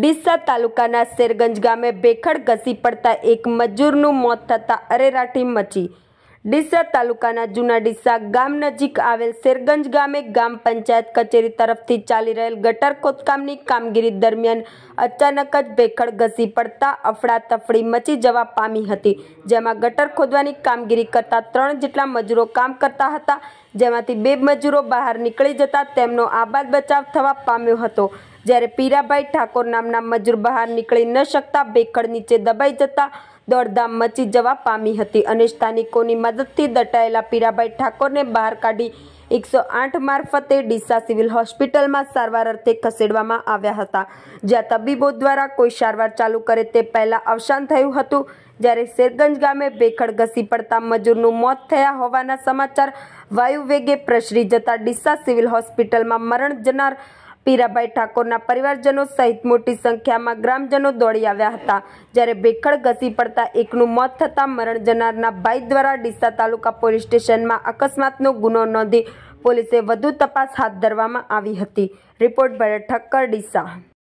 ડીસા તાલુકાના શેરગંજ ગામે ભેખડ ઘસી પડતા એક મજૂરનું મોત થતાં અરેરાટી મચી ડીસા તાલુકાના જૂના ડીસા ગામ નજીક આવેલ શેરગંજ ગામે ગામ પંચાયત કચેરી તરફથી ચાલી રહેલ ગટર ખોદકામની કામગીરી દરમિયાન અચાનક જ ભેખડ ઘસી પડતા અફડાતફડી મચી જવા પામી હતી જેમાં ગટર ખોદવાની કામગીરી કરતા ત્રણ જેટલા મજૂરો કામ કરતા હતા જેમાંથી બે મજૂરો બહાર નીકળી જતા તેમનો આબાદ બચાવ થવા પામ્યો હતો જ્યારે પીરાભાઈ ઠાકોર નામના મજૂર બહાર નીકળી ન શકતા ભેખડ નીચે દબાઈ જતા દોડધામ મચી જવા પામી હતી અને સ્થાનિકોની મદદથી દટાયેલા પીરાભાઈ ઠાકોરને બહાર કાઢી એકસો આઠ મારફતે ડીસા સિવિલ હોસ્પિટલમાં સારવાર અર્થે ખસેડવામાં આવ્યા હતા જ્યાં તબીબો દ્વારા કોઈ સારવાર ચાલુ કરે તે પહેલાં અવસાન થયું હતું જ્યારે શેરગંજ ગામે ભેખડ ઘસી પડતા મજૂરનું મોત થયા હોવાના સમાચાર વાયુ વેગે પ્રસરી જતા ડીસા સિવિલ હોસ્પિટલમાં મરણ જનાર પીરાભાઈ ઠાકોરના પરિવારજનો સહિત મોટી સંખ્યામાં ગ્રામજનો દોડી આવ્યા હતા જ્યારે ભેખડ ઘસી પડતા એકનું મોત થતાં મરણ જનારના ભાઈ દ્વારા ડીસા તાલુકા પોલીસ સ્ટેશનમાં અકસ્માતનો ગુનો નોંધી પોલીસે વધુ તપાસ હાથ ધરવામાં આવી હતી રિપોર્ટ ભરત ઠક્કર ડીસા